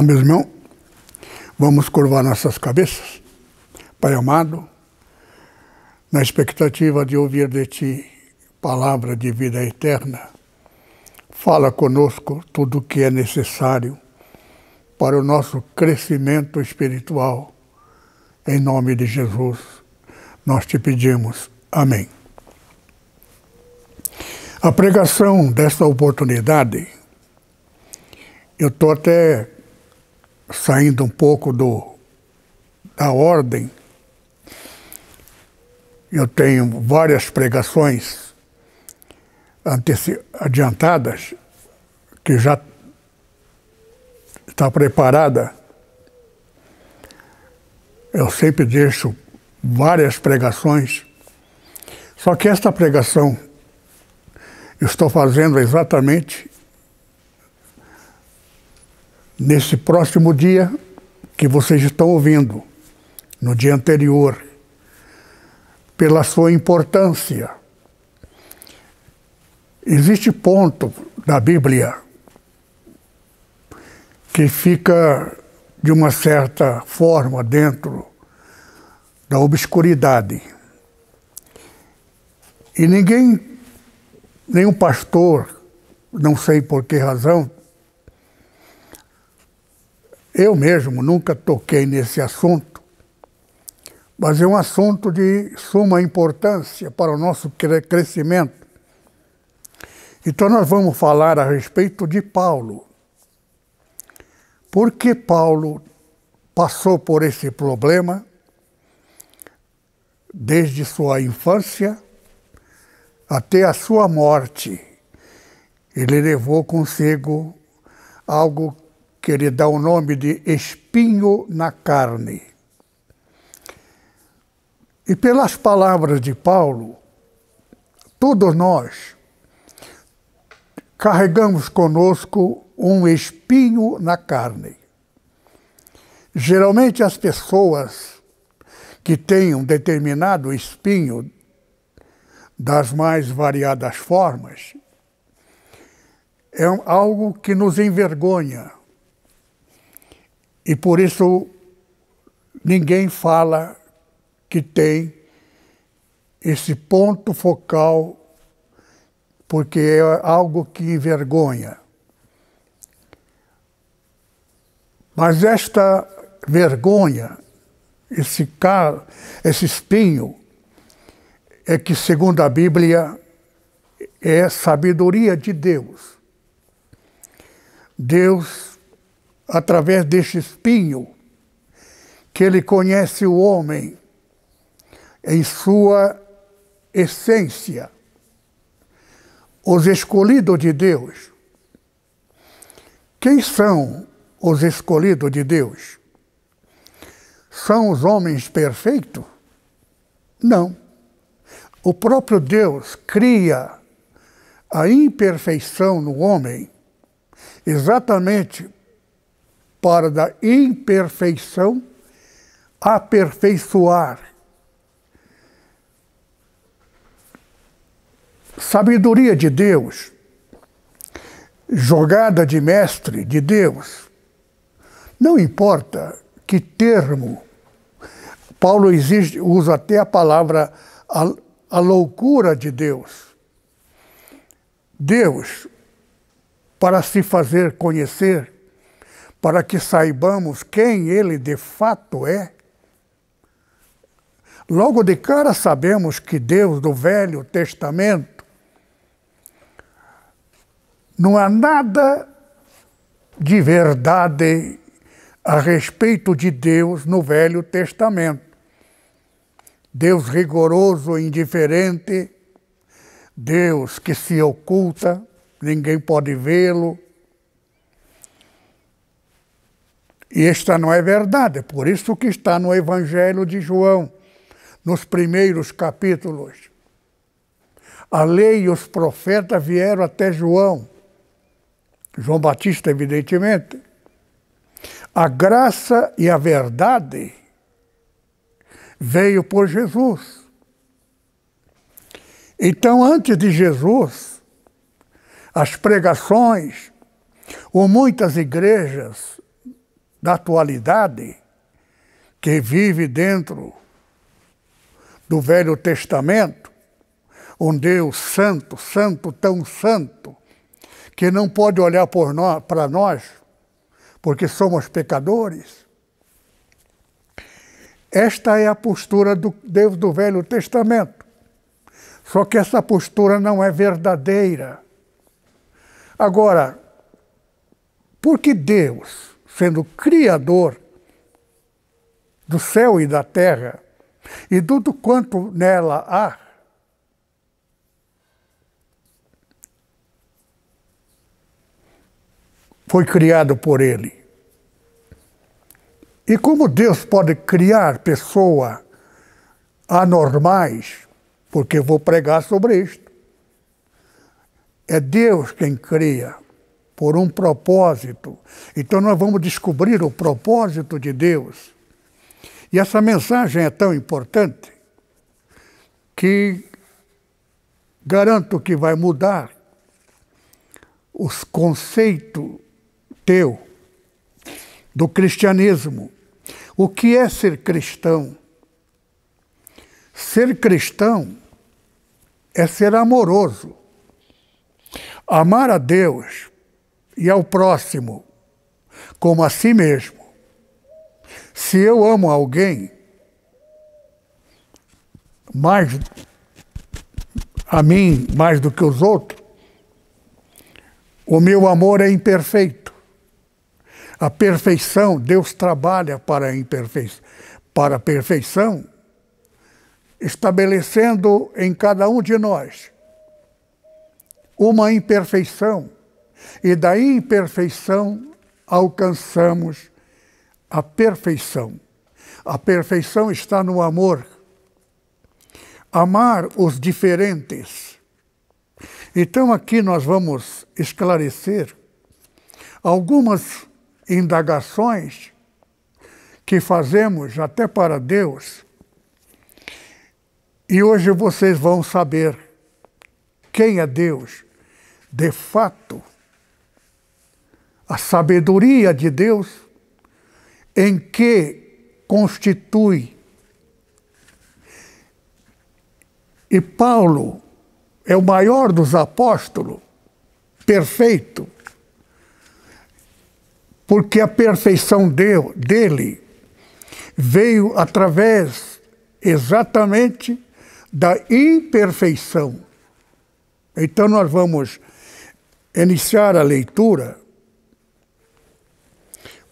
Amém meu irmão, vamos curvar nossas cabeças, Pai amado, na expectativa de ouvir de Ti palavra de vida eterna. Fala conosco tudo o que é necessário para o nosso crescimento espiritual. Em nome de Jesus, nós te pedimos. Amém. A pregação desta oportunidade, eu estou até saindo um pouco do, da ordem, eu tenho várias pregações adiantadas que já está preparada. Eu sempre deixo várias pregações. Só que esta pregação eu estou fazendo exatamente Nesse próximo dia que vocês estão ouvindo, no dia anterior, pela sua importância. Existe ponto da Bíblia que fica de uma certa forma dentro da obscuridade. E ninguém, nenhum pastor, não sei por que razão, eu mesmo nunca toquei nesse assunto, mas é um assunto de suma importância para o nosso crescimento. Então, nós vamos falar a respeito de Paulo. Por que Paulo passou por esse problema desde sua infância até a sua morte? Ele levou consigo algo que ele dá o nome de espinho na carne. E pelas palavras de Paulo, todos nós carregamos conosco um espinho na carne. Geralmente as pessoas que têm um determinado espinho das mais variadas formas é algo que nos envergonha e por isso ninguém fala que tem esse ponto focal, porque é algo que envergonha. Mas esta vergonha, esse, car esse espinho, é que, segundo a Bíblia, é sabedoria de Deus. Deus através deste espinho, que ele conhece o homem em sua essência, os escolhidos de Deus. Quem são os escolhidos de Deus? São os homens perfeitos? Não. O próprio Deus cria a imperfeição no homem exatamente para da imperfeição aperfeiçoar. Sabedoria de Deus, jogada de mestre de Deus. Não importa que termo. Paulo exige, usa até a palavra a, a loucura de Deus. Deus, para se fazer conhecer, para que saibamos quem ele de fato é? Logo de cara sabemos que Deus do Velho Testamento não há nada de verdade a respeito de Deus no Velho Testamento. Deus rigoroso indiferente, Deus que se oculta, ninguém pode vê-lo, e Esta não é verdade, é por isso que está no Evangelho de João, nos primeiros capítulos. A lei e os profetas vieram até João, João Batista, evidentemente. A graça e a verdade veio por Jesus. Então, antes de Jesus, as pregações, ou muitas igrejas da atualidade, que vive dentro do Velho Testamento, um Deus santo, santo, tão santo, que não pode olhar para nós, nós, porque somos pecadores. Esta é a postura do Deus do Velho Testamento. Só que essa postura não é verdadeira. Agora, por que Deus sendo criador do céu e da terra e tudo quanto nela há, foi criado por ele. E como Deus pode criar pessoas anormais, porque vou pregar sobre isto. É Deus quem cria por um propósito. Então nós vamos descobrir o propósito de Deus. E essa mensagem é tão importante que garanto que vai mudar os conceito teu do cristianismo. O que é ser cristão? Ser cristão é ser amoroso. Amar a Deus e ao próximo, como a si mesmo. Se eu amo alguém mais a mim mais do que os outros, o meu amor é imperfeito. A perfeição, Deus trabalha para a para a perfeição, estabelecendo em cada um de nós uma imperfeição e da imperfeição alcançamos a perfeição. A perfeição está no amor. Amar os diferentes. Então, aqui nós vamos esclarecer algumas indagações que fazemos até para Deus. E hoje vocês vão saber quem é Deus de fato a sabedoria de Deus, em que constitui. E Paulo é o maior dos apóstolos, perfeito, porque a perfeição dele veio através exatamente da imperfeição. Então, nós vamos iniciar a leitura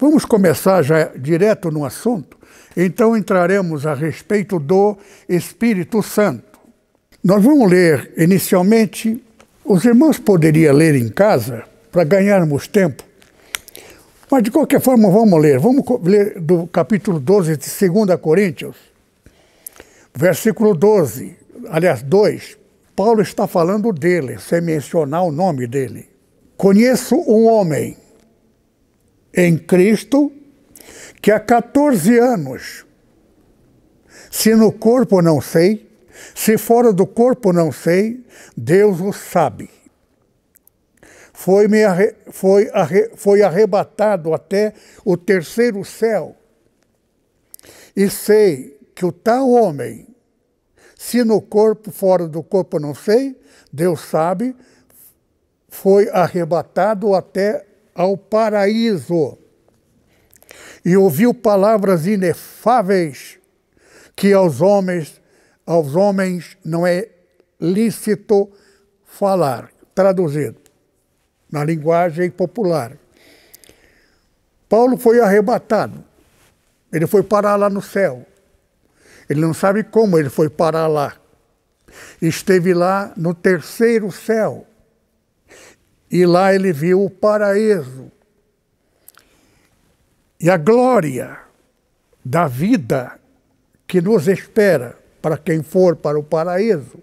Vamos começar já direto no assunto? Então entraremos a respeito do Espírito Santo. Nós vamos ler inicialmente, os irmãos poderiam ler em casa para ganharmos tempo. Mas de qualquer forma vamos ler. Vamos ler do capítulo 12 de 2 Coríntios, versículo 12, aliás 2. Paulo está falando dele, sem mencionar o nome dele. Conheço um homem em Cristo que há 14 anos, se no corpo não sei, se fora do corpo não sei, Deus o sabe. Foi, me arre, foi, arre, foi arrebatado até o terceiro céu. E sei que o tal homem, se no corpo, fora do corpo não sei, Deus sabe, foi arrebatado até ao paraíso e ouviu palavras inefáveis que aos homens aos homens não é lícito falar, traduzido na linguagem popular. Paulo foi arrebatado. Ele foi parar lá no céu. Ele não sabe como ele foi parar lá. Esteve lá no terceiro céu. E lá ele viu o paraíso e a glória da vida que nos espera para quem for para o paraíso.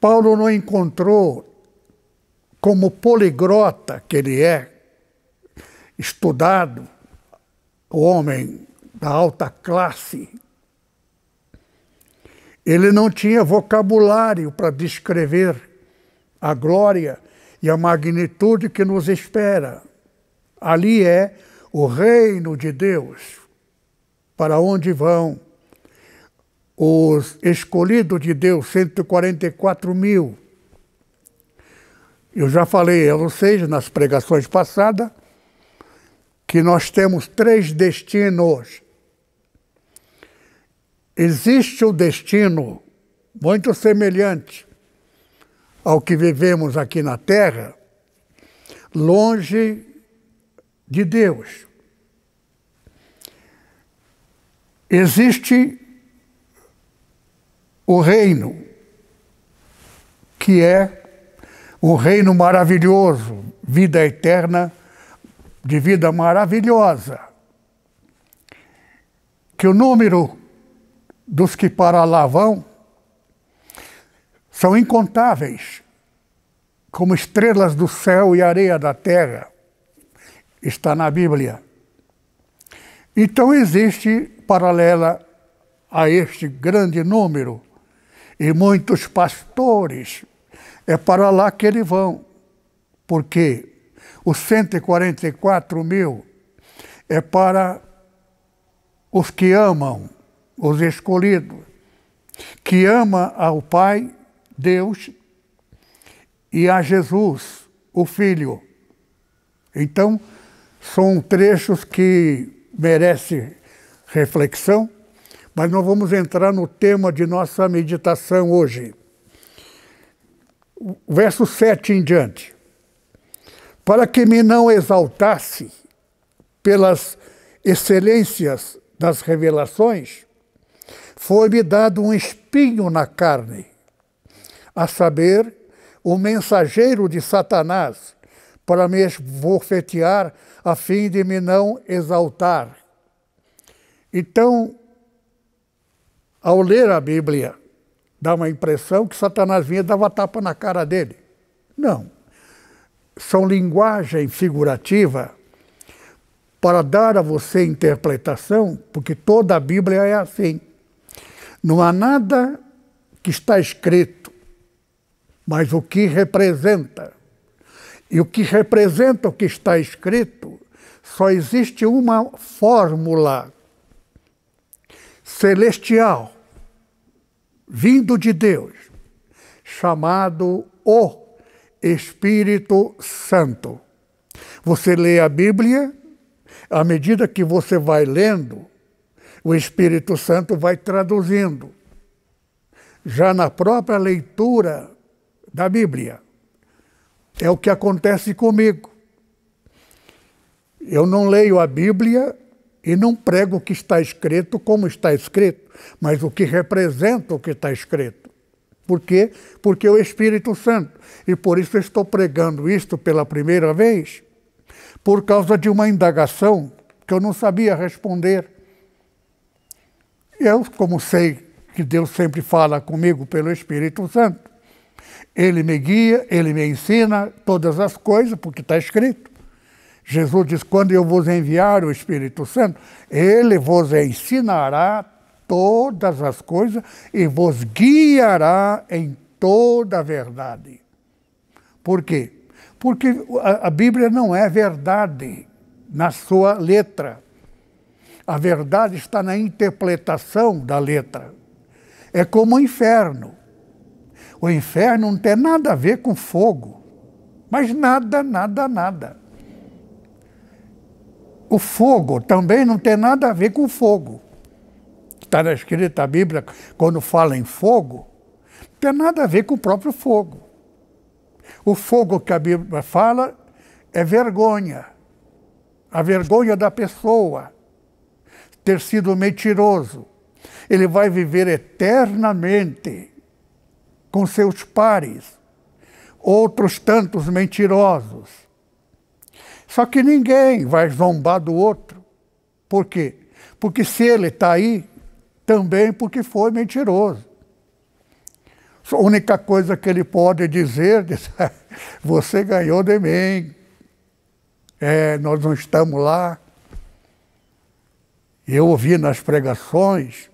Paulo não encontrou, como poligrota que ele é, estudado, o homem da alta classe, ele não tinha vocabulário para descrever a glória e a magnitude que nos espera. Ali é o reino de Deus, para onde vão os escolhidos de Deus, 144 mil. Eu já falei a vocês nas pregações passadas que nós temos três destinos. Existe o um destino muito semelhante ao que vivemos aqui na Terra, longe de Deus. Existe o reino, que é o reino maravilhoso, vida eterna, de vida maravilhosa, que o número dos que para lá vão são incontáveis, como estrelas do céu e areia da terra. Está na Bíblia. Então existe paralela a este grande número e muitos pastores é para lá que eles vão, porque os 144 mil é para os que amam, os escolhidos, que ama ao Pai Deus, e a Jesus, o Filho. Então, são trechos que merecem reflexão, mas nós vamos entrar no tema de nossa meditação hoje. verso 7 em diante. Para que me não exaltasse pelas excelências das revelações, foi-me dado um espinho na carne, a saber, o mensageiro de Satanás, para me esbofetear, a fim de me não exaltar. Então, ao ler a Bíblia, dá uma impressão que Satanás vinha e dava tapa na cara dele. Não. São linguagem figurativa para dar a você interpretação, porque toda a Bíblia é assim. Não há nada que está escrito mas o que representa. E o que representa o que está escrito, só existe uma fórmula celestial, vindo de Deus, chamado o Espírito Santo. Você lê a Bíblia, à medida que você vai lendo, o Espírito Santo vai traduzindo. Já na própria leitura, da Bíblia. É o que acontece comigo. Eu não leio a Bíblia e não prego o que está escrito como está escrito, mas o que representa o que está escrito. Por quê? Porque é o Espírito Santo. E por isso estou pregando isto pela primeira vez, por causa de uma indagação que eu não sabia responder. Eu, como sei que Deus sempre fala comigo pelo Espírito Santo, ele me guia, ele me ensina todas as coisas, porque está escrito. Jesus diz: Quando eu vos enviar o Espírito Santo, ele vos ensinará todas as coisas e vos guiará em toda a verdade. Por quê? Porque a Bíblia não é verdade na sua letra. A verdade está na interpretação da letra. É como o inferno. O inferno não tem nada a ver com fogo. Mas nada, nada, nada. O fogo também não tem nada a ver com fogo. Está escrita da Bíblia, quando fala em fogo, não tem nada a ver com o próprio fogo. O fogo que a Bíblia fala é vergonha. A vergonha da pessoa ter sido mentiroso. Ele vai viver eternamente com seus pares, outros tantos mentirosos. Só que ninguém vai zombar do outro. Por quê? Porque se ele está aí, também porque foi mentiroso. A única coisa que ele pode dizer, é: você ganhou de mim, é, nós não estamos lá. Eu ouvi nas pregações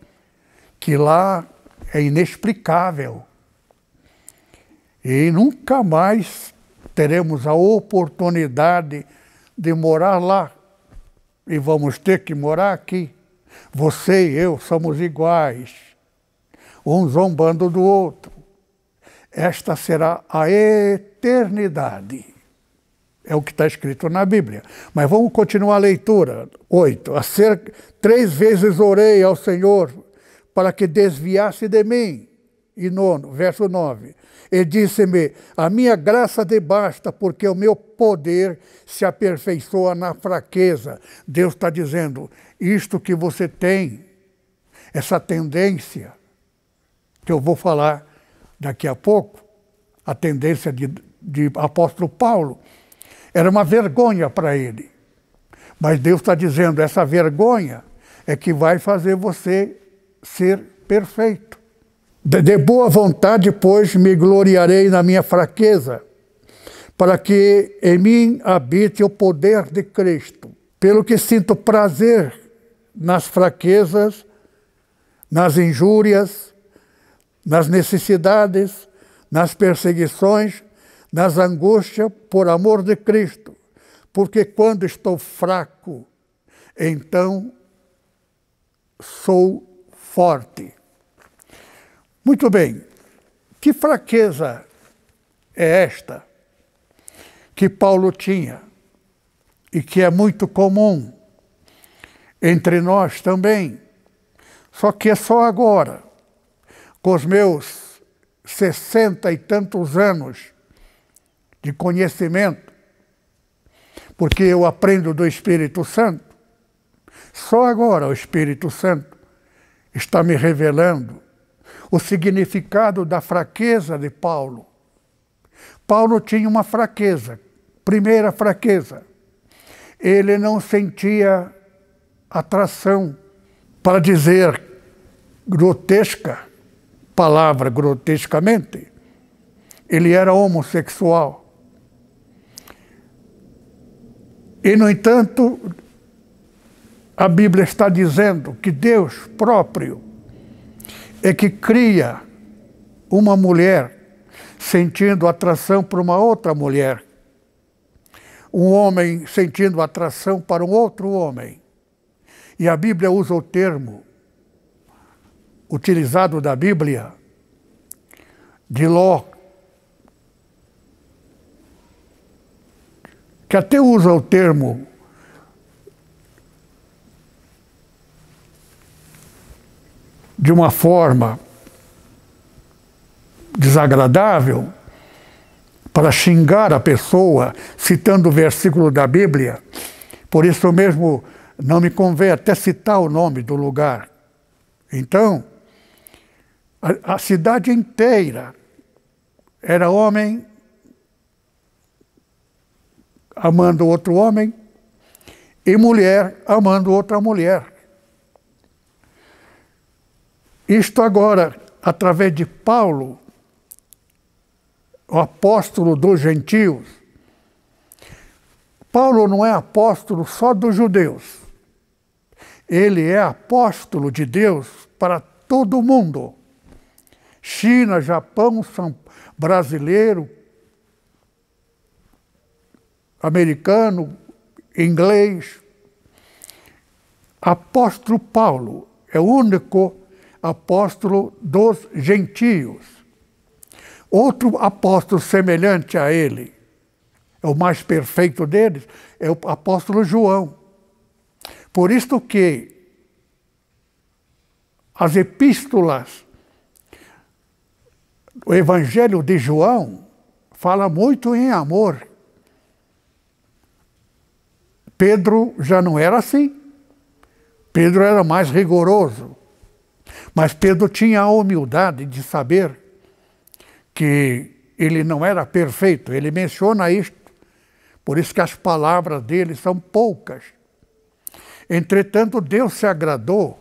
que lá é inexplicável e nunca mais teremos a oportunidade de morar lá. E vamos ter que morar aqui. Você e eu somos iguais, um zombando do outro. Esta será a eternidade. É o que está escrito na Bíblia. Mas vamos continuar a leitura. Oito. Acerca, três vezes orei ao Senhor para que desviasse de mim. 9, verso 9. E disse-me: A minha graça te basta, porque o meu poder se aperfeiçoa na fraqueza. Deus está dizendo: Isto que você tem, essa tendência, que eu vou falar daqui a pouco, a tendência de, de apóstolo Paulo, era uma vergonha para ele. Mas Deus está dizendo: essa vergonha é que vai fazer você ser perfeito. De boa vontade, pois, me gloriarei na minha fraqueza, para que em mim habite o poder de Cristo. Pelo que sinto prazer nas fraquezas, nas injúrias, nas necessidades, nas perseguições, nas angústias, por amor de Cristo. Porque quando estou fraco, então sou forte. Muito bem, que fraqueza é esta que Paulo tinha e que é muito comum entre nós também, só que é só agora, com os meus sessenta e tantos anos de conhecimento, porque eu aprendo do Espírito Santo, só agora o Espírito Santo está me revelando o significado da fraqueza de Paulo. Paulo tinha uma fraqueza, primeira fraqueza. Ele não sentia atração para dizer grotesca palavra grotescamente. Ele era homossexual. E, no entanto, a Bíblia está dizendo que Deus próprio é que cria uma mulher sentindo atração por uma outra mulher, um homem sentindo atração para um outro homem. E a Bíblia usa o termo utilizado da Bíblia de Ló, que até usa o termo de uma forma desagradável para xingar a pessoa citando o versículo da Bíblia. Por isso mesmo não me convém até citar o nome do lugar. Então, a, a cidade inteira era homem amando outro homem e mulher amando outra mulher. Isto agora, através de Paulo, o apóstolo dos gentios. Paulo não é apóstolo só dos judeus. Ele é apóstolo de Deus para todo o mundo. China, Japão, São brasileiro, americano, inglês. Apóstolo Paulo é o único apóstolo dos gentios. Outro apóstolo semelhante a ele, é o mais perfeito deles, é o apóstolo João. Por isto que as epístolas, o Evangelho de João fala muito em amor. Pedro já não era assim. Pedro era mais rigoroso. Mas Pedro tinha a humildade de saber que ele não era perfeito. Ele menciona isto, por isso que as palavras dele são poucas. Entretanto, Deus se agradou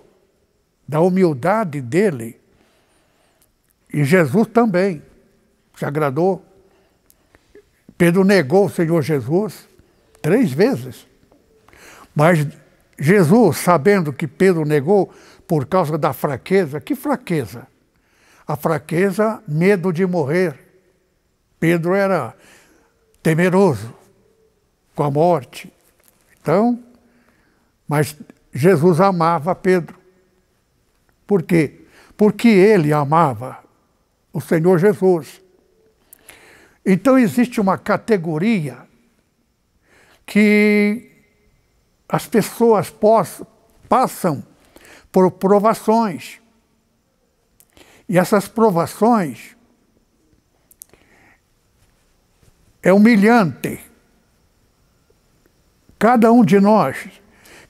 da humildade dele e Jesus também se agradou. Pedro negou o Senhor Jesus três vezes. Mas Jesus, sabendo que Pedro negou, por causa da fraqueza. Que fraqueza? A fraqueza, medo de morrer. Pedro era temeroso com a morte. Então, mas Jesus amava Pedro. Por quê? Porque ele amava o Senhor Jesus. Então existe uma categoria que as pessoas passam por provações. E essas provações é humilhante. Cada um de nós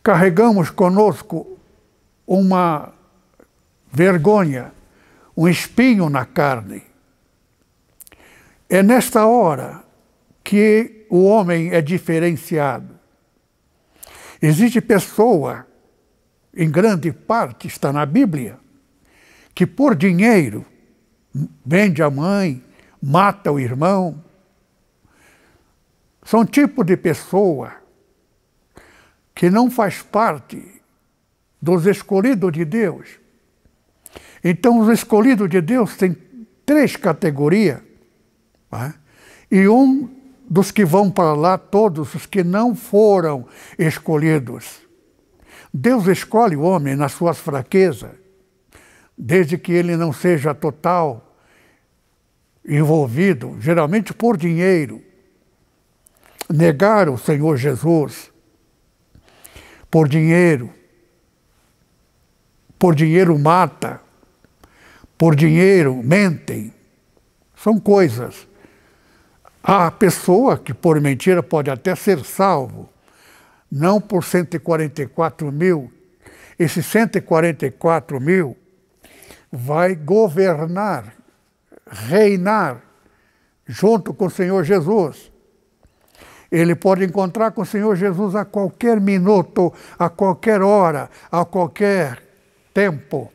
carregamos conosco uma vergonha, um espinho na carne. É nesta hora que o homem é diferenciado. Existe pessoa em grande parte está na Bíblia, que por dinheiro vende a mãe, mata o irmão. São tipo de pessoa que não faz parte dos escolhidos de Deus. Então, os escolhidos de Deus têm três categorias. Né? E um dos que vão para lá, todos os que não foram escolhidos. Deus escolhe o homem nas suas fraquezas, desde que ele não seja total envolvido, geralmente por dinheiro. Negar o Senhor Jesus por dinheiro. Por dinheiro mata, por dinheiro mentem. São coisas. Há pessoa que por mentira pode até ser salvo, não por 144 mil. Esse 144 mil vai governar, reinar junto com o Senhor Jesus. Ele pode encontrar com o Senhor Jesus a qualquer minuto, a qualquer hora, a qualquer tempo.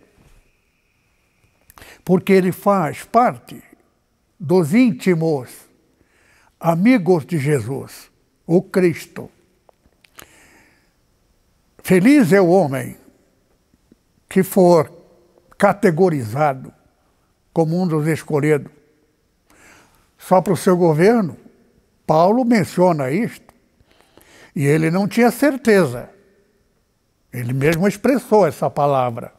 Porque ele faz parte dos íntimos amigos de Jesus, o Cristo. Feliz é o homem que for categorizado como um dos escolhidos. Só para o seu governo, Paulo menciona isto e ele não tinha certeza. Ele mesmo expressou essa palavra.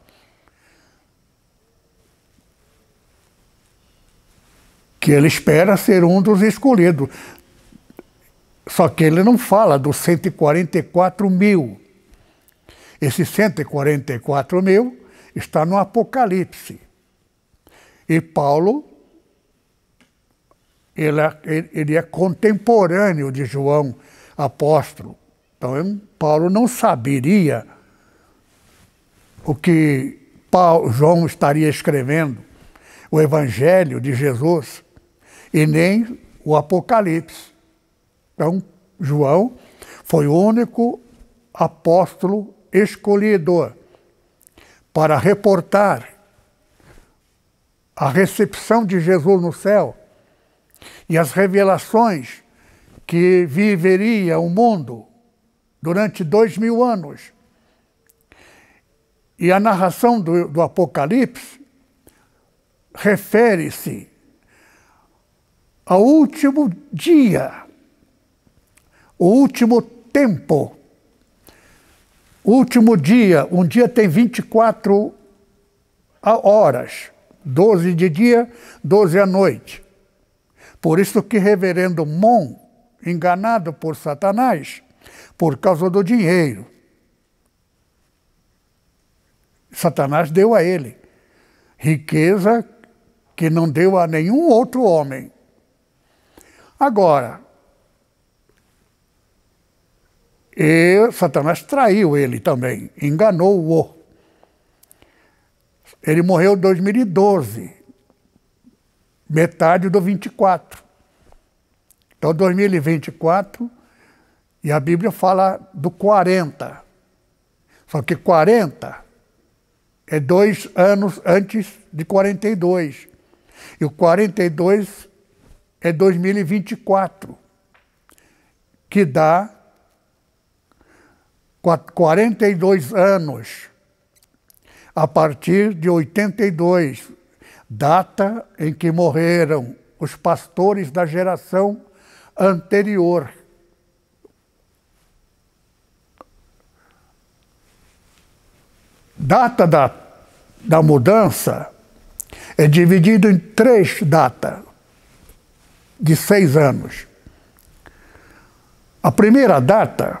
Que ele espera ser um dos escolhidos. Só que ele não fala dos 144 mil esses 144 mil está no Apocalipse. E Paulo, ele, é, ele é contemporâneo de João apóstolo. Então, Paulo não saberia o que Paulo, João estaria escrevendo, o Evangelho de Jesus, e nem o Apocalipse. Então, João foi o único apóstolo escolhido para reportar a recepção de Jesus no céu e as revelações que viveria o mundo durante dois mil anos. E a narração do, do Apocalipse refere-se ao último dia, o último tempo Último dia, um dia tem 24 horas, 12 de dia, 12 à noite. Por isso que reverendo Mon, enganado por Satanás, por causa do dinheiro. Satanás deu a ele riqueza que não deu a nenhum outro homem. Agora, E Satanás traiu ele também, enganou-o. Ele morreu em 2012, metade do 24. Então, 2024, e a Bíblia fala do 40. Só que 40 é dois anos antes de 42. E o 42 é 2024, que dá 42 anos, a partir de 82, data em que morreram os pastores da geração anterior. Data da, da mudança é dividido em três datas de seis anos. A primeira data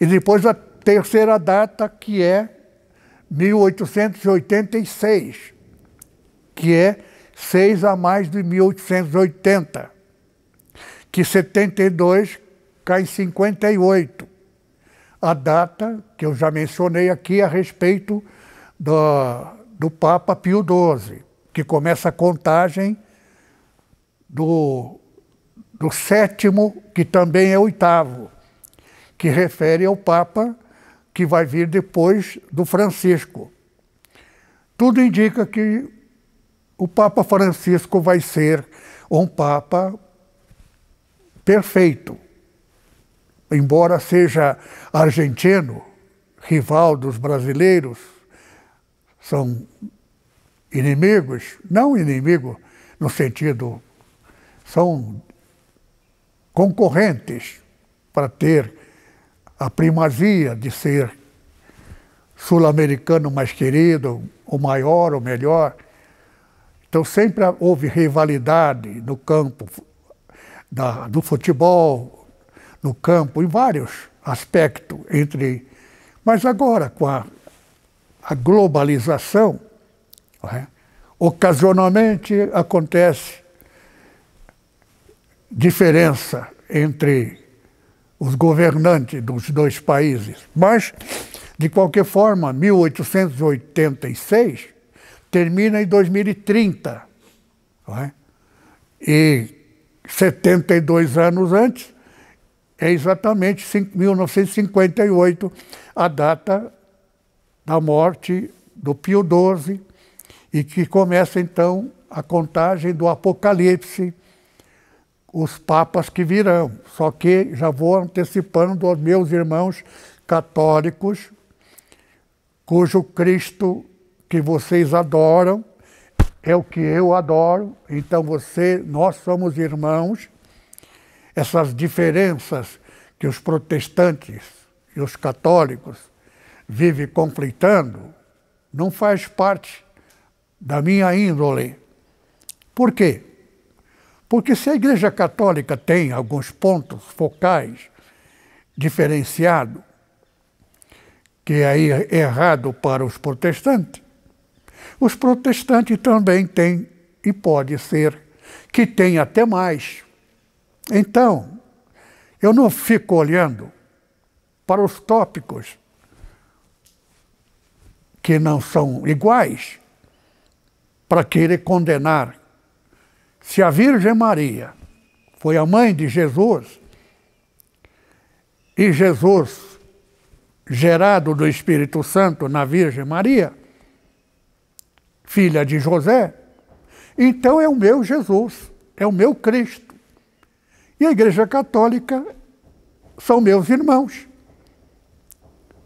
E depois a terceira data, que é 1886, que é seis a mais de 1880, que 72 cai em 58. A data que eu já mencionei aqui a respeito do, do Papa Pio XII, que começa a contagem do, do sétimo, que também é oitavo que refere ao Papa que vai vir depois do Francisco. Tudo indica que o Papa Francisco vai ser um Papa perfeito. Embora seja argentino, rival dos brasileiros, são inimigos, não inimigo no sentido, são concorrentes para ter a primazia de ser sul-americano mais querido, o maior, o melhor. Então sempre houve rivalidade no campo da, do futebol, no campo, em vários aspectos entre. Mas agora, com a, a globalização, é? ocasionalmente acontece diferença entre os governantes dos dois países. Mas, de qualquer forma, 1886 termina em 2030. É? E 72 anos antes, é exatamente 1958, a data da morte do Pio XII, e que começa então a contagem do Apocalipse os papas que virão. Só que já vou antecipando aos meus irmãos católicos, cujo Cristo que vocês adoram é o que eu adoro. Então você, nós somos irmãos. Essas diferenças que os protestantes e os católicos vivem conflitando não faz parte da minha índole. Por quê? Porque se a Igreja Católica tem alguns pontos focais diferenciados, que aí é errado para os protestantes, os protestantes também têm, e pode ser, que tem até mais. Então, eu não fico olhando para os tópicos que não são iguais para querer condenar se a Virgem Maria foi a mãe de Jesus, e Jesus, gerado do Espírito Santo na Virgem Maria, filha de José, então é o meu Jesus, é o meu Cristo. E a Igreja Católica são meus irmãos.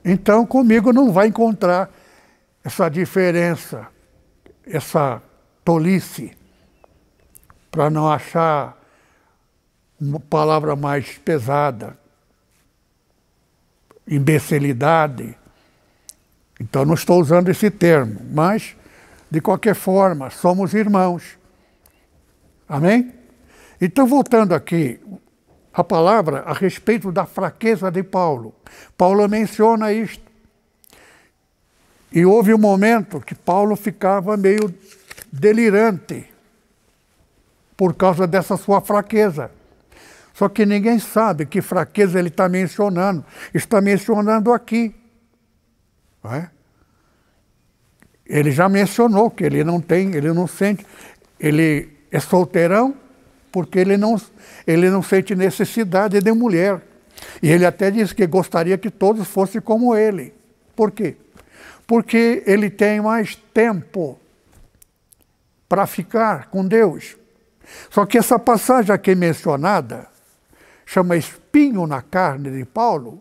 Então comigo não vai encontrar essa diferença, essa tolice para não achar uma palavra mais pesada, imbecilidade. Então não estou usando esse termo, mas de qualquer forma, somos irmãos. Amém? Então, voltando aqui, a palavra a respeito da fraqueza de Paulo. Paulo menciona isto. E houve um momento que Paulo ficava meio delirante por causa dessa sua fraqueza. Só que ninguém sabe que fraqueza ele está mencionando. Está mencionando aqui. É? Ele já mencionou que ele não tem, ele não sente. Ele é solteirão porque ele não, ele não sente necessidade de mulher. E ele até diz que gostaria que todos fossem como ele. Por quê? Porque ele tem mais tempo para ficar com Deus. Só que essa passagem aqui mencionada, chama espinho na carne de Paulo,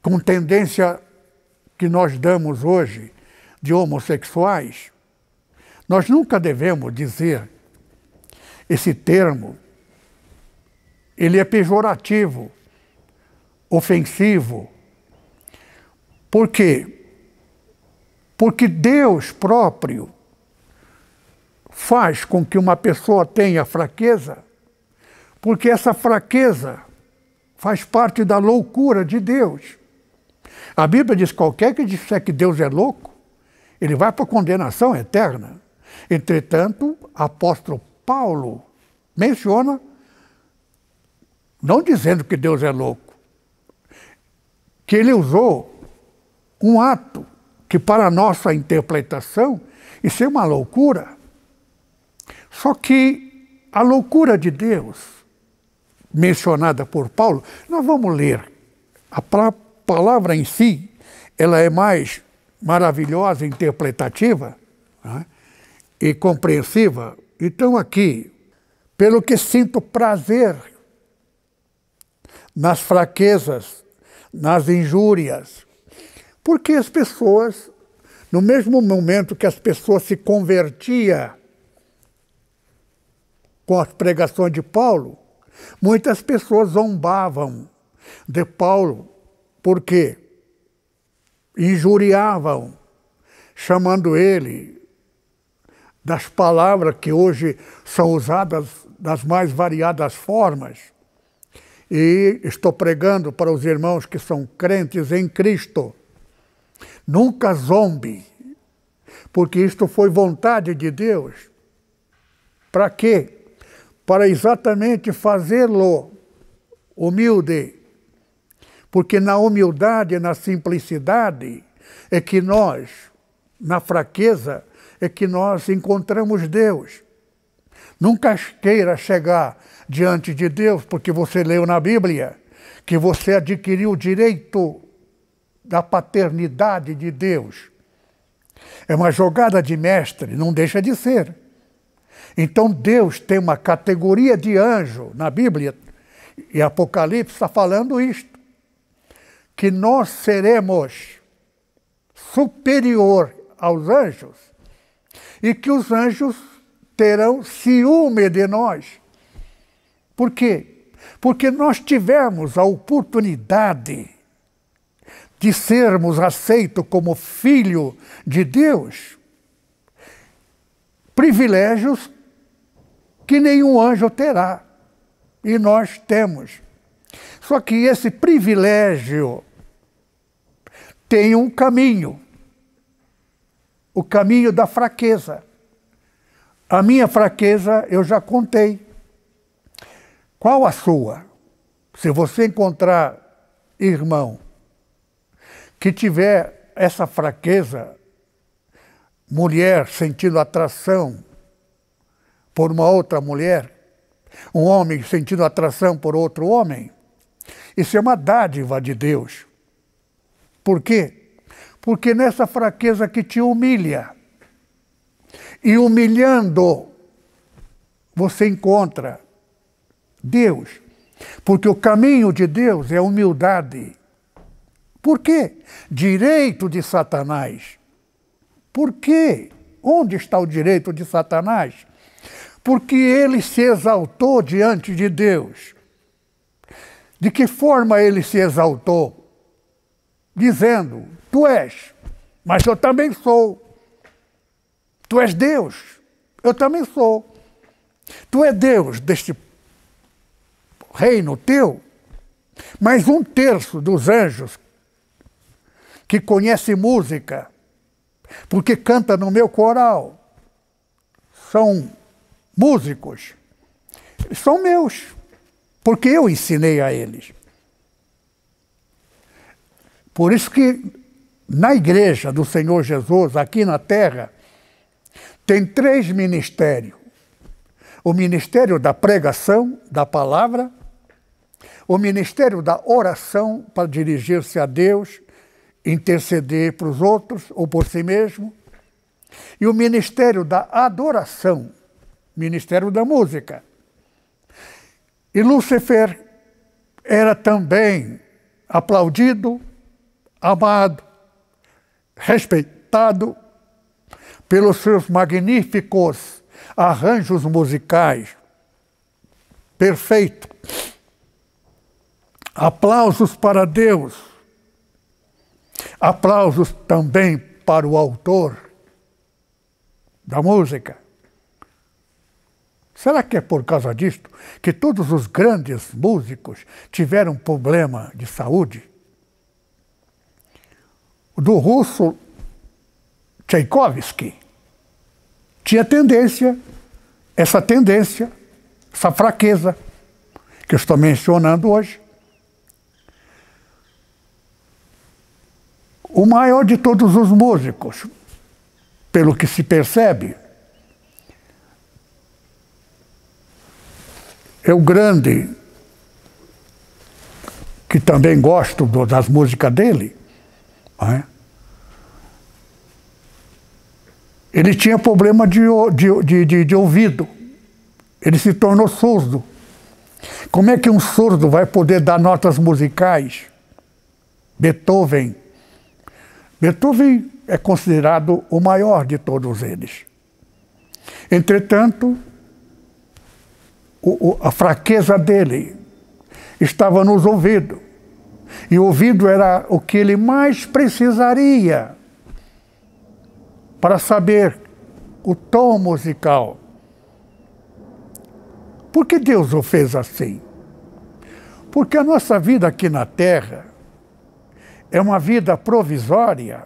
com tendência que nós damos hoje de homossexuais, nós nunca devemos dizer esse termo. Ele é pejorativo, ofensivo. Por quê? Porque Deus próprio faz com que uma pessoa tenha fraqueza, porque essa fraqueza faz parte da loucura de Deus. A Bíblia diz: qualquer que disser que Deus é louco, ele vai para a condenação eterna. Entretanto, apóstolo Paulo menciona, não dizendo que Deus é louco, que ele usou um ato que, para nossa interpretação, isso é uma loucura. Só que a loucura de Deus, mencionada por Paulo, nós vamos ler. A palavra em si, ela é mais maravilhosa, interpretativa né? e compreensiva. Então, aqui, pelo que sinto prazer nas fraquezas, nas injúrias, porque as pessoas, no mesmo momento que as pessoas se convertiam com as pregações de Paulo, muitas pessoas zombavam de Paulo, porque injuriavam, chamando ele das palavras que hoje são usadas das mais variadas formas. E estou pregando para os irmãos que são crentes em Cristo. Nunca zombe, porque isto foi vontade de Deus. Para quê? para exatamente fazê-lo humilde. Porque na humildade, na simplicidade, é que nós, na fraqueza, é que nós encontramos Deus. Nunca queira chegar diante de Deus, porque você leu na Bíblia que você adquiriu o direito da paternidade de Deus. É uma jogada de mestre, não deixa de ser. Então Deus tem uma categoria de anjo na Bíblia, e Apocalipse está falando isto, que nós seremos superior aos anjos e que os anjos terão ciúme de nós. Por quê? Porque nós tivemos a oportunidade de sermos aceitos como filho de Deus privilégios que nenhum anjo terá. E nós temos. Só que esse privilégio tem um caminho. O caminho da fraqueza. A minha fraqueza eu já contei. Qual a sua? Se você encontrar irmão que tiver essa fraqueza, mulher sentindo atração por uma outra mulher, um homem sentindo atração por outro homem, isso é uma dádiva de Deus. Por quê? Porque nessa fraqueza que te humilha, e humilhando, você encontra Deus. Porque o caminho de Deus é humildade. Por quê? Direito de Satanás. Por quê? Onde está o direito de Satanás? porque ele se exaltou diante de Deus. De que forma ele se exaltou? Dizendo: Tu és, mas eu também sou. Tu és Deus, eu também sou. Tu és Deus deste reino teu, mas um terço dos anjos que conhece música, porque canta no meu coral, são músicos, são meus, porque eu ensinei a eles. Por isso que na igreja do Senhor Jesus, aqui na terra, tem três ministérios: o ministério da pregação, da palavra, o ministério da oração, para dirigir-se a Deus, interceder para os outros ou por si mesmo, e o ministério da adoração, Ministério da Música. E Lúcifer era também aplaudido, amado, respeitado pelos seus magníficos arranjos musicais. Perfeito. Aplausos para Deus. Aplausos também para o autor da música. Será que é por causa disto que todos os grandes músicos tiveram problema de saúde? Do russo Tchaikovsky tinha tendência, essa tendência, essa fraqueza que eu estou mencionando hoje. O maior de todos os músicos, pelo que se percebe, É o Grande, que também gosto do, das músicas dele, é? ele tinha problema de, de, de, de ouvido. Ele se tornou surdo. Como é que um surdo vai poder dar notas musicais? Beethoven. Beethoven é considerado o maior de todos eles. Entretanto, o, o, a fraqueza dele estava nos ouvidos. E o ouvido era o que ele mais precisaria para saber o tom musical. Por que Deus o fez assim? Porque a nossa vida aqui na Terra é uma vida provisória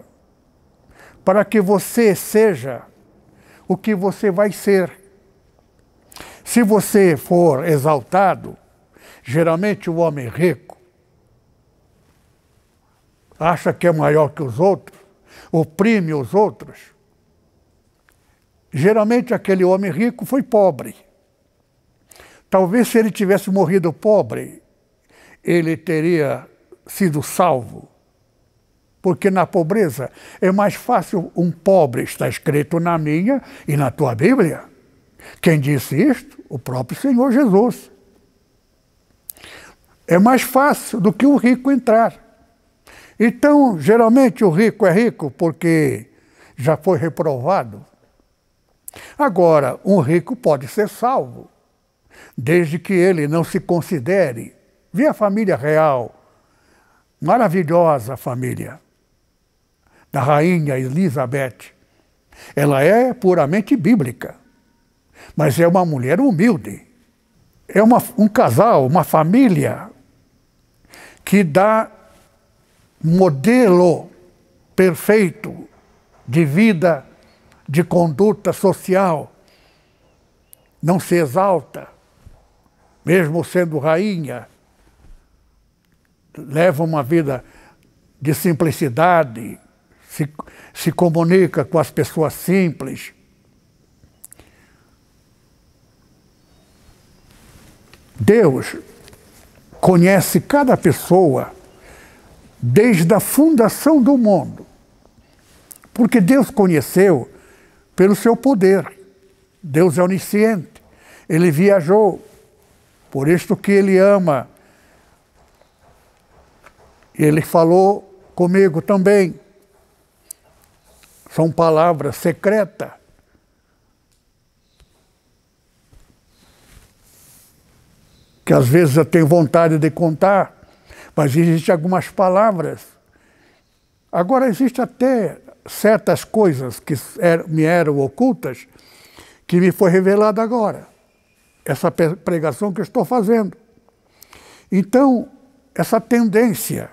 para que você seja o que você vai ser. Se você for exaltado, geralmente o homem rico acha que é maior que os outros, oprime os outros. Geralmente aquele homem rico foi pobre. Talvez se ele tivesse morrido pobre, ele teria sido salvo. Porque na pobreza é mais fácil um pobre, está escrito na minha e na tua Bíblia, quem disse isto? O próprio Senhor Jesus. É mais fácil do que o rico entrar. Então, geralmente o rico é rico porque já foi reprovado. Agora, um rico pode ser salvo, desde que ele não se considere. Vê a família real, maravilhosa família, da rainha Elizabeth. Ela é puramente bíblica. Mas é uma mulher humilde. É uma, um casal, uma família que dá modelo perfeito de vida, de conduta social. Não se exalta, mesmo sendo rainha. Leva uma vida de simplicidade, se, se comunica com as pessoas simples, Deus conhece cada pessoa desde a fundação do mundo. Porque Deus conheceu pelo seu poder. Deus é onisciente. Ele viajou. Por isto que ele ama. Ele falou comigo também. São palavras secretas que às vezes eu tenho vontade de contar, mas existem algumas palavras. Agora, existem até certas coisas que er, me eram ocultas que me foi revelada agora, essa pregação que eu estou fazendo. Então, essa tendência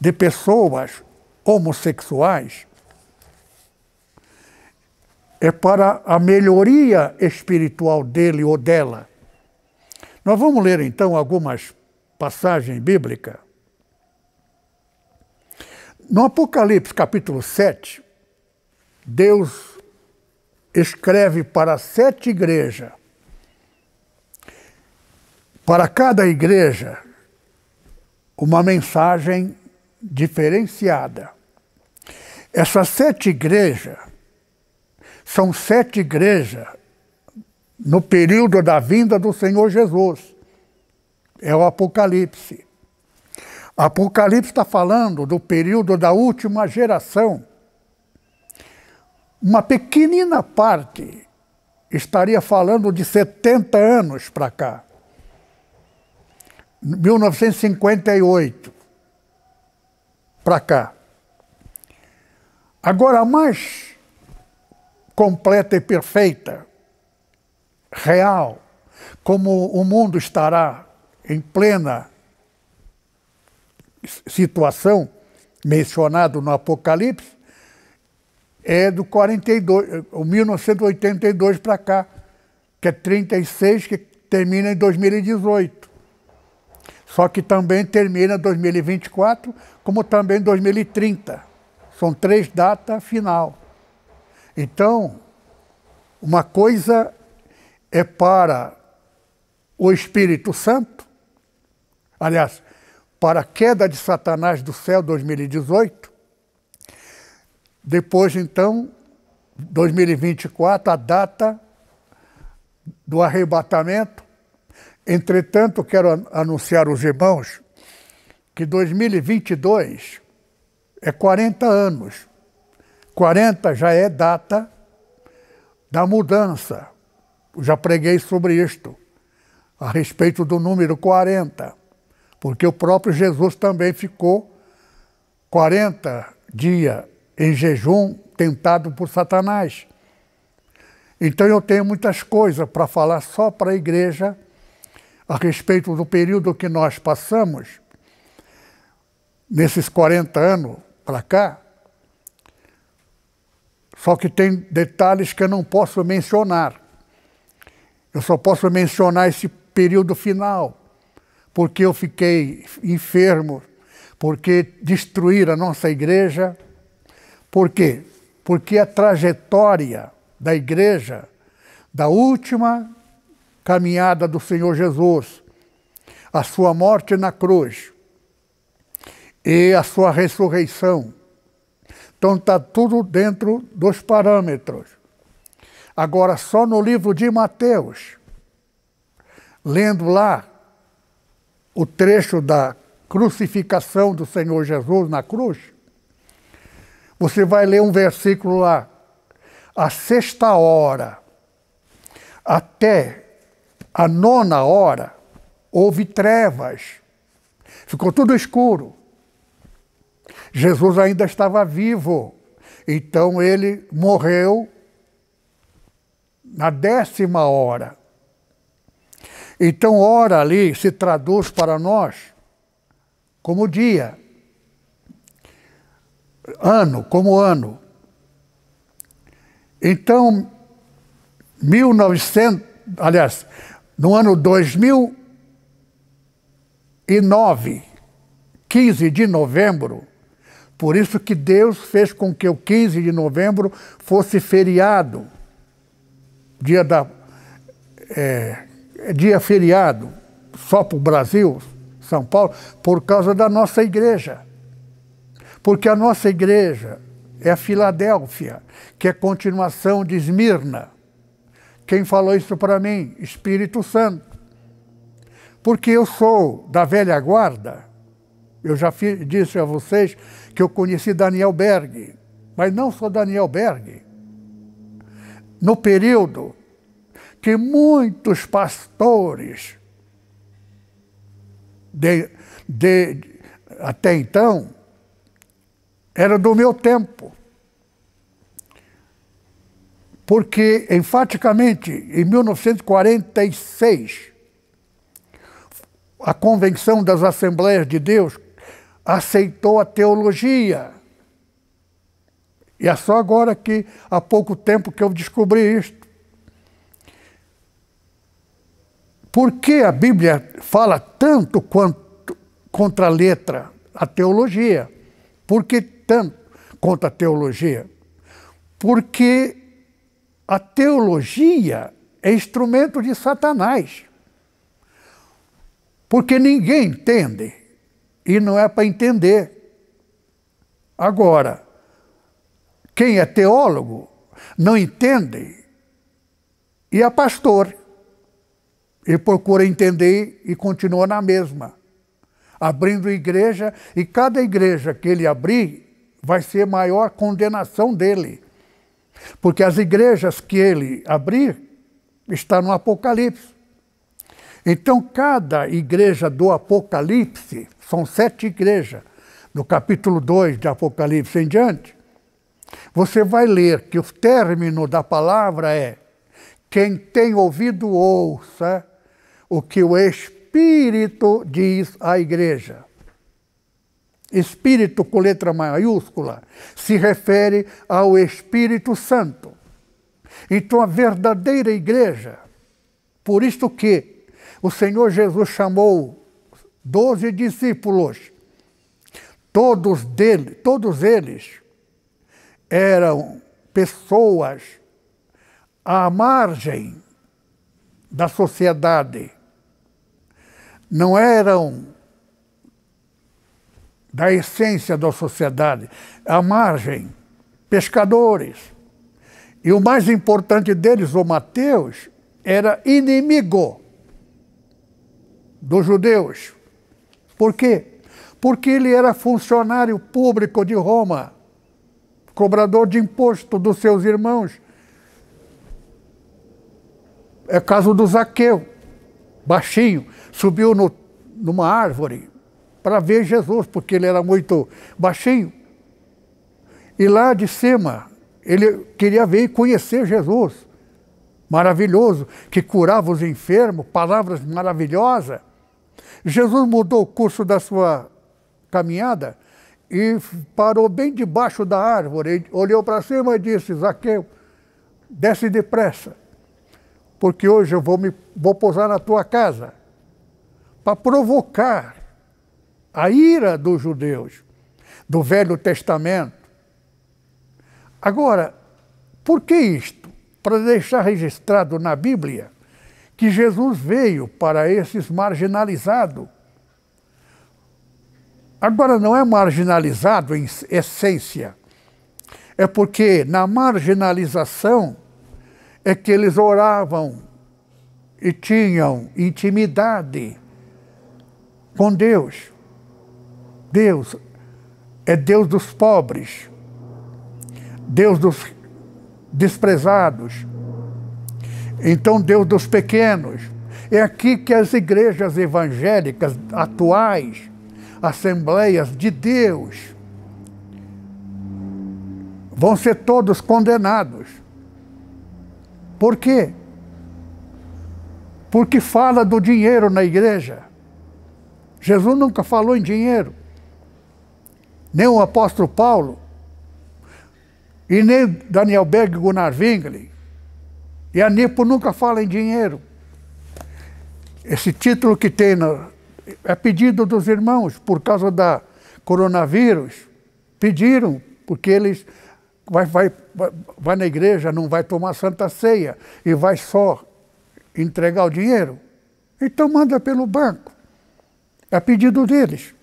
de pessoas homossexuais é para a melhoria espiritual dele ou dela. Nós vamos ler então algumas passagens bíblicas. No Apocalipse capítulo 7, Deus escreve para sete igrejas. Para cada igreja, uma mensagem diferenciada. Essas sete igrejas são sete igrejas no período da vinda do Senhor Jesus. É o Apocalipse. Apocalipse está falando do período da última geração. Uma pequenina parte estaria falando de 70 anos para cá. 1958 para cá. Agora, a mais completa e perfeita real, como o mundo estará em plena situação mencionado no Apocalipse, é do 42, 1982 para cá, que é 36, que termina em 2018. Só que também termina 2024, como também 2030. São três datas final. Então, uma coisa é para o Espírito Santo, aliás, para a queda de Satanás do céu 2018, depois então, 2024, a data do arrebatamento. Entretanto, quero anunciar aos irmãos que 2022 é 40 anos. 40 já é data da mudança já preguei sobre isto, a respeito do número 40, porque o próprio Jesus também ficou 40 dias em jejum, tentado por Satanás. Então eu tenho muitas coisas para falar só para a igreja a respeito do período que nós passamos, nesses 40 anos para cá. Só que tem detalhes que eu não posso mencionar eu só posso mencionar esse período final, porque eu fiquei enfermo, porque destruíram a nossa igreja. Por quê? Porque a trajetória da igreja, da última caminhada do Senhor Jesus, a sua morte na cruz e a sua ressurreição. Então está tudo dentro dos parâmetros. Agora, só no livro de Mateus, lendo lá o trecho da crucificação do Senhor Jesus na cruz, você vai ler um versículo lá. A sexta hora até a nona hora houve trevas, ficou tudo escuro. Jesus ainda estava vivo, então ele morreu na décima hora. Então, hora ali se traduz para nós como dia, ano, como ano. Então, 1900, aliás, no ano 2009, 15 de novembro, por isso que Deus fez com que o 15 de novembro fosse feriado dia da. É, é, dia feriado só para o Brasil, São Paulo, por causa da nossa igreja. Porque a nossa igreja é a Filadélfia, que é continuação de Esmirna. Quem falou isso para mim? Espírito Santo. Porque eu sou da velha guarda. Eu já fiz, disse a vocês que eu conheci Daniel Berg, mas não sou Daniel Berg, no período que muitos pastores de, de, até então era do meu tempo. Porque, enfaticamente, em 1946, a Convenção das Assembleias de Deus aceitou a teologia e é só agora que, há pouco tempo, que eu descobri isto. Por que a Bíblia fala tanto quanto contra a letra, a teologia? Por que tanto contra a teologia? Porque a teologia é instrumento de Satanás. Porque ninguém entende e não é para entender. Agora, quem é teólogo não entende e é pastor. E procura entender e continua na mesma. Abrindo igreja, e cada igreja que ele abrir vai ser maior condenação dele. Porque as igrejas que ele abrir está no Apocalipse. Então, cada igreja do Apocalipse, são sete igrejas, no capítulo 2 de Apocalipse em diante, você vai ler que o término da palavra é: quem tem ouvido, ouça o que o Espírito diz à igreja. Espírito com letra maiúscula se refere ao Espírito Santo. Então a verdadeira igreja, por isto que o Senhor Jesus chamou doze discípulos, todos dele, todos eles eram pessoas à margem da sociedade, não eram da essência da sociedade, à margem, pescadores. E o mais importante deles, o Mateus, era inimigo dos judeus. Por quê? Porque ele era funcionário público de Roma cobrador de imposto dos seus irmãos. É caso do Zaqueu, baixinho, subiu no, numa árvore para ver Jesus, porque ele era muito baixinho. E lá de cima, ele queria ver e conhecer Jesus, maravilhoso, que curava os enfermos, palavras maravilhosas. Jesus mudou o curso da sua caminhada e parou bem debaixo da árvore, olhou para cima e disse, Zaqueu, desce depressa, porque hoje eu vou, me, vou pousar na tua casa, para provocar a ira dos judeus, do Velho Testamento. Agora, por que isto? Para deixar registrado na Bíblia que Jesus veio para esses marginalizados, Agora, não é marginalizado em essência. É porque na marginalização é que eles oravam e tinham intimidade com Deus. Deus é Deus dos pobres, Deus dos desprezados, então Deus dos pequenos. É aqui que as igrejas evangélicas atuais assembleias de Deus, vão ser todos condenados. Por quê? Porque fala do dinheiro na igreja. Jesus nunca falou em dinheiro. Nem o apóstolo Paulo, e nem Daniel Berg e Gunnar Wingli. E a Nipo nunca fala em dinheiro. Esse título que tem no, é pedido dos irmãos, por causa da coronavírus, pediram, porque eles vai, vai, vai na igreja, não vai tomar santa ceia e vai só entregar o dinheiro. Então manda pelo banco, É pedido deles.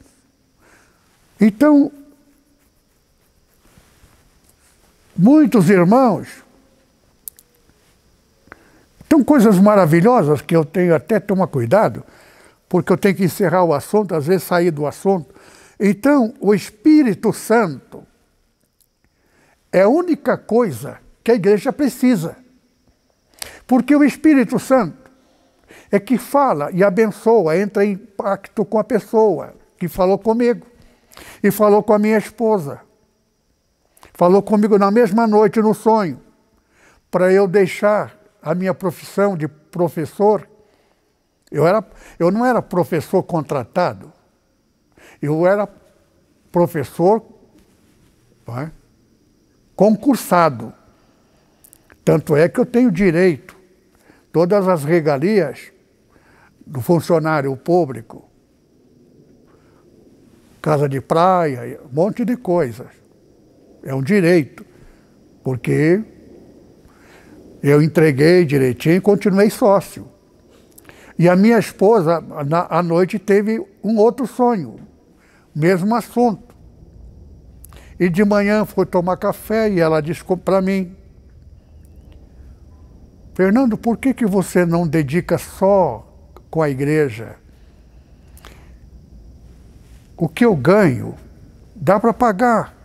Então, muitos irmãos então, coisas maravilhosas que eu tenho até tomar cuidado porque eu tenho que encerrar o assunto, às vezes sair do assunto. Então, o Espírito Santo é a única coisa que a igreja precisa. Porque o Espírito Santo é que fala e abençoa, entra em pacto com a pessoa que falou comigo e falou com a minha esposa. Falou comigo na mesma noite no sonho, para eu deixar a minha profissão de professor eu, era, eu não era professor contratado, eu era professor é? concursado. Tanto é que eu tenho direito, todas as regalias do funcionário público, casa de praia, um monte de coisas. É um direito, porque eu entreguei direitinho e continuei sócio. E a minha esposa, na, à noite, teve um outro sonho, mesmo assunto. E de manhã foi tomar café e ela disse para mim, Fernando, por que, que você não dedica só com a igreja? O que eu ganho dá para pagar.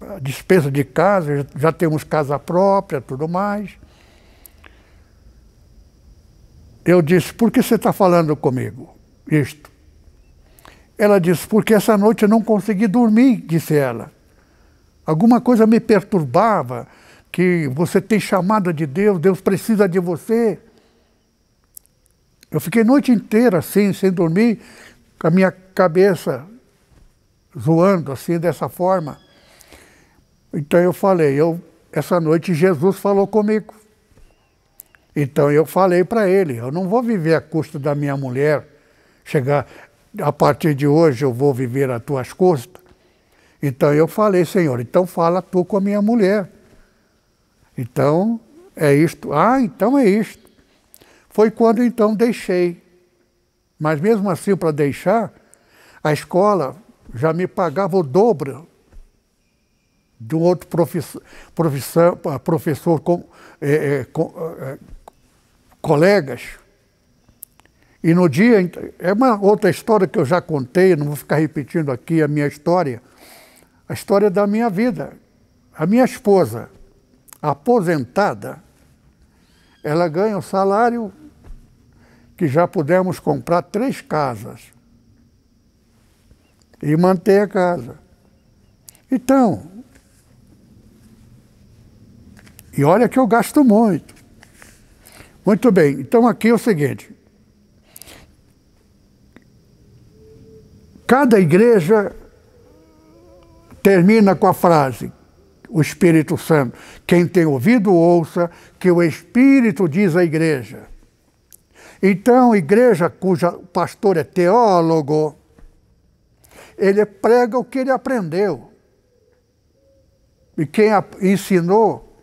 A despesa de casa, já temos casa própria, tudo mais. Eu disse, por que você está falando comigo isto? Ela disse, porque essa noite eu não consegui dormir, disse ela. Alguma coisa me perturbava, que você tem chamada de Deus, Deus precisa de você. Eu fiquei noite inteira assim, sem dormir, com a minha cabeça zoando assim, dessa forma. Então eu falei, eu, essa noite Jesus falou comigo. Então eu falei para ele, eu não vou viver a custa da minha mulher, chegar a partir de hoje eu vou viver a tuas custas. Então eu falei, Senhor, então fala tu com a minha mulher. Então é isto. Ah, então é isto. Foi quando então deixei. Mas mesmo assim, para deixar, a escola já me pagava o dobro de um outro professor, professor, professor com, é, com, é, colegas. E no dia, é uma outra história que eu já contei, não vou ficar repetindo aqui a minha história, a história da minha vida. A minha esposa, aposentada, ela ganha um salário que já pudemos comprar três casas e manter a casa. Então, e olha que eu gasto muito. Muito bem, então aqui é o seguinte. Cada igreja termina com a frase, o Espírito Santo. Quem tem ouvido, ouça que o Espírito diz à igreja. Então, igreja cuja pastor é teólogo, ele prega o que ele aprendeu. E quem ensinou,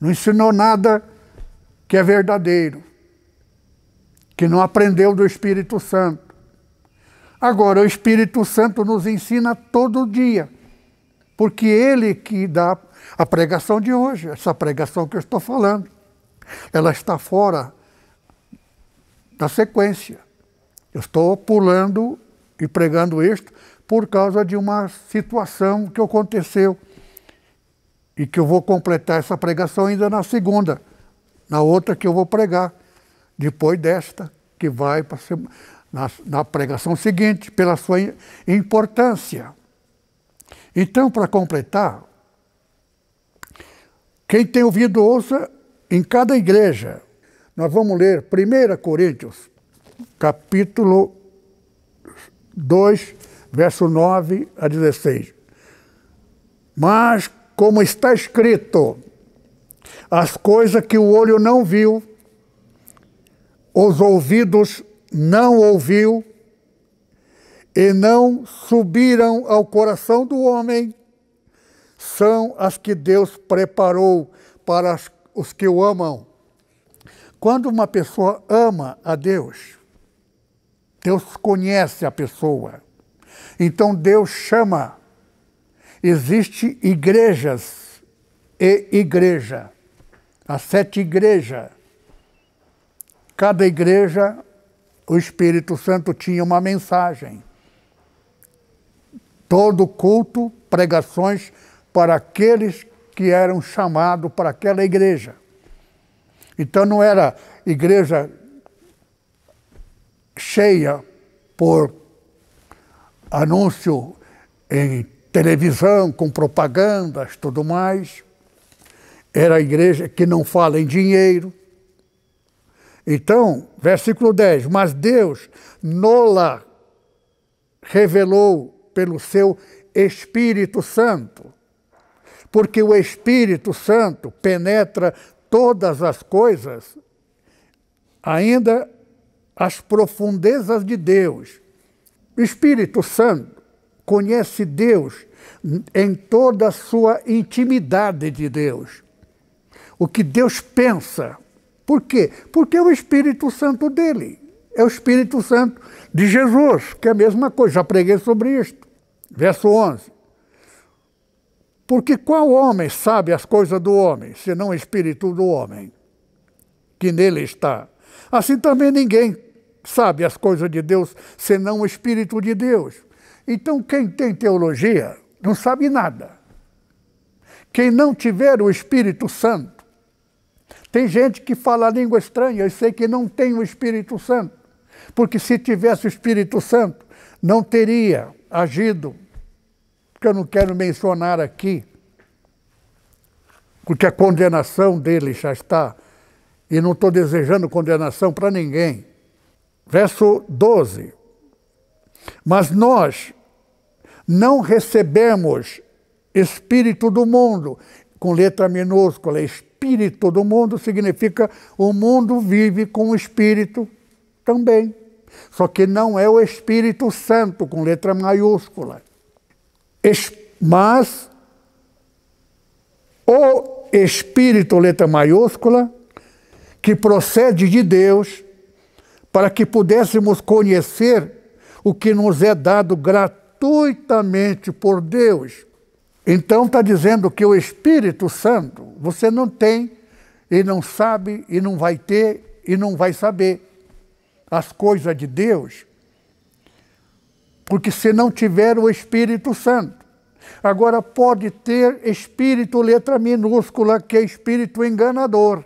não ensinou nada que é verdadeiro, que não aprendeu do Espírito Santo. Agora, o Espírito Santo nos ensina todo dia, porque ele que dá a pregação de hoje, essa pregação que eu estou falando, ela está fora da sequência. Eu estou pulando e pregando isto por causa de uma situação que aconteceu e que eu vou completar essa pregação ainda na segunda na outra que eu vou pregar, depois desta que vai para na, na pregação seguinte, pela sua importância. Então, para completar, quem tem ouvido, ouça em cada igreja. Nós vamos ler 1 Coríntios, capítulo 2, verso 9 a 16. Mas, como está escrito, as coisas que o olho não viu, os ouvidos não ouviu e não subiram ao coração do homem, são as que Deus preparou para os que o amam. Quando uma pessoa ama a Deus, Deus conhece a pessoa. Então Deus chama. Existem igrejas e igreja as sete igrejas. Cada igreja, o Espírito Santo tinha uma mensagem. Todo culto, pregações para aqueles que eram chamados para aquela igreja. Então não era igreja cheia por anúncio em televisão, com propagandas, tudo mais. Era a igreja que não fala em dinheiro. Então, versículo 10: Mas Deus nola revelou pelo seu Espírito Santo, porque o Espírito Santo penetra todas as coisas, ainda as profundezas de Deus. O Espírito Santo conhece Deus em toda a sua intimidade de Deus o que Deus pensa. Por quê? Porque é o Espírito Santo dele. É o Espírito Santo de Jesus, que é a mesma coisa. Já preguei sobre isto. Verso 11. Porque qual homem sabe as coisas do homem, senão o espírito do homem que nele está? Assim também ninguém sabe as coisas de Deus, senão o espírito de Deus. Então quem tem teologia não sabe nada. Quem não tiver o Espírito Santo tem gente que fala língua estranha, eu sei que não tem o Espírito Santo, porque se tivesse o Espírito Santo, não teria agido, que eu não quero mencionar aqui, porque a condenação dele já está, e não estou desejando condenação para ninguém. Verso 12. Mas nós não recebemos espírito do mundo, com letra minúscula, espírito do mundo significa o mundo vive com o espírito também. Só que não é o Espírito Santo com letra maiúscula. Mas o Espírito, letra maiúscula, que procede de Deus, para que pudéssemos conhecer o que nos é dado gratuitamente por Deus então está dizendo que o Espírito Santo você não tem, e não sabe, e não vai ter, e não vai saber as coisas de Deus, porque se não tiver o Espírito Santo. Agora pode ter espírito, letra minúscula, que é espírito enganador.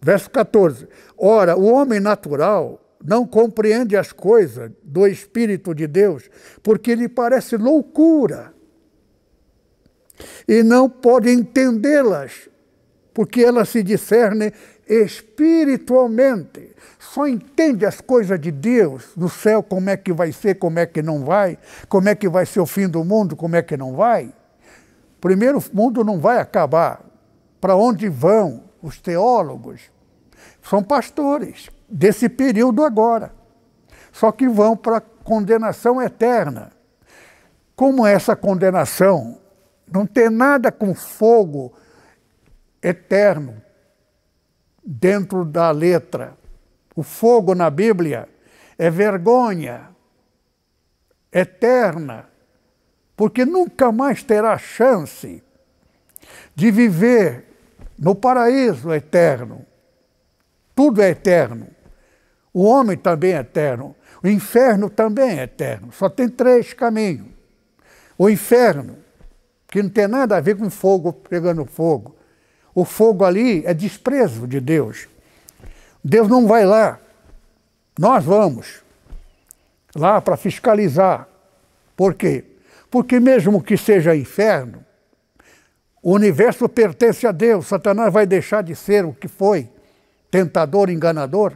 Verso 14. Ora, o homem natural não compreende as coisas do Espírito de Deus, porque lhe parece loucura e não pode entendê-las, porque elas se discernem espiritualmente. Só entende as coisas de Deus, do céu, como é que vai ser, como é que não vai, como é que vai ser o fim do mundo, como é que não vai. Primeiro, o mundo não vai acabar. Para onde vão os teólogos? São pastores desse período agora. Só que vão para a condenação eterna. Como essa condenação não tem nada com fogo eterno dentro da letra. O fogo na Bíblia é vergonha eterna, porque nunca mais terá chance de viver no paraíso eterno. Tudo é eterno. O homem também é eterno. O inferno também é eterno. Só tem três caminhos: o inferno, que não tem nada a ver com fogo pegando fogo. O fogo ali é desprezo de Deus. Deus não vai lá. Nós vamos lá para fiscalizar. Por quê? Porque, mesmo que seja inferno, o universo pertence a Deus. Satanás vai deixar de ser o que foi, tentador, enganador.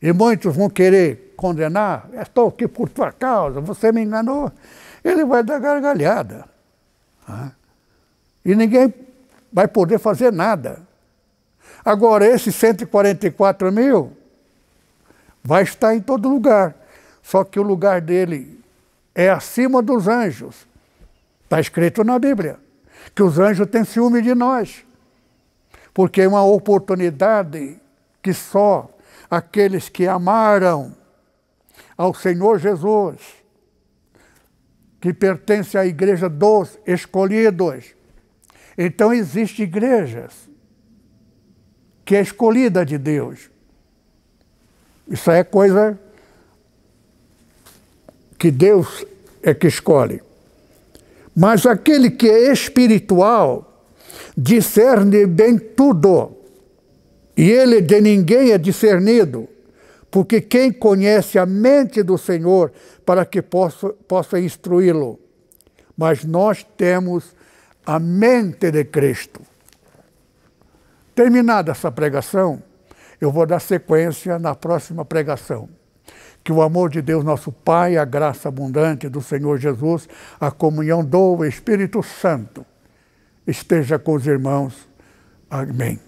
E muitos vão querer condenar. Estou é aqui por tua causa, você me enganou ele vai dar gargalhada. Né? E ninguém vai poder fazer nada. Agora, esses 144 mil vai estar em todo lugar. Só que o lugar dele é acima dos anjos. Está escrito na Bíblia que os anjos têm ciúme de nós, porque é uma oportunidade que só aqueles que amaram ao Senhor Jesus que pertence à igreja dos escolhidos. Então existem igrejas que é escolhida de Deus. Isso é coisa que Deus é que escolhe. Mas aquele que é espiritual discerne bem tudo. E ele de ninguém é discernido porque quem conhece a mente do Senhor para que possa, possa instruí-lo? Mas nós temos a mente de Cristo. Terminada essa pregação, eu vou dar sequência na próxima pregação. Que o amor de Deus, nosso Pai, a graça abundante do Senhor Jesus, a comunhão do Espírito Santo esteja com os irmãos. Amém.